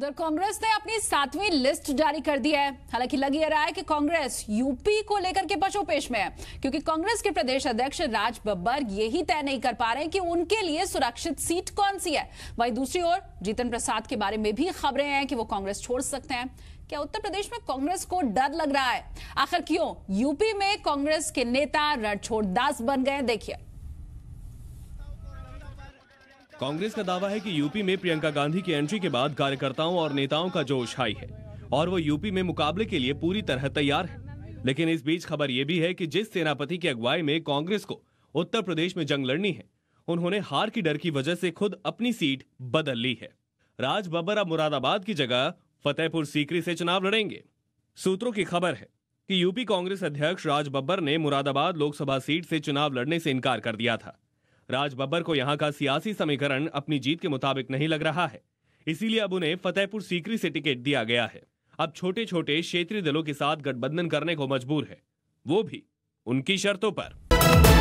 उधर कांग्रेस ने अपनी सातवीं लिस्ट जारी कर दी है हालांकि लग ये रहा है कि कांग्रेस यूपी को लेकर के पशुपेश में है क्योंकि कांग्रेस के प्रदेश अध्यक्ष राज बब्बर यही तय नहीं कर पा रहे कि उनके लिए सुरक्षित सीट कौन सी है वहीं दूसरी ओर जीतन प्रसाद के बारे में भी खबरें हैं कि वो कांग्रेस छोड़ सकते हैं क्या उत्तर प्रदेश में कांग्रेस को डर लग रहा है आखिर क्यों यूपी में कांग्रेस के नेता रणछोड़ दास बन गए देखिए कांग्रेस का दावा है कि यूपी में प्रियंका गांधी की एंट्री के बाद कार्यकर्ताओं और नेताओं का जोश हाई है और वो यूपी में मुकाबले के लिए पूरी तरह तैयार है लेकिन इस बीच खबर ये भी है कि जिस सेनापति की अगुवाई में कांग्रेस को उत्तर प्रदेश में जंग लड़नी है उन्होंने हार की डर की वजह से खुद अपनी सीट बदल ली है राज बब्बर अब मुरादाबाद की जगह फतेहपुर सीकरी से चुनाव लड़ेंगे सूत्रों की खबर है कि यूपी कांग्रेस अध्यक्ष राज बब्बर ने मुरादाबाद लोकसभा सीट से चुनाव लड़ने से इनकार कर दिया था राज बब्बर को यहाँ का सियासी समीकरण अपनी जीत के मुताबिक नहीं लग रहा है इसीलिए अब उन्हें फतेहपुर सीकरी से टिकट दिया गया है अब छोटे छोटे क्षेत्रीय दलों के साथ गठबंधन करने को मजबूर है वो भी उनकी शर्तों पर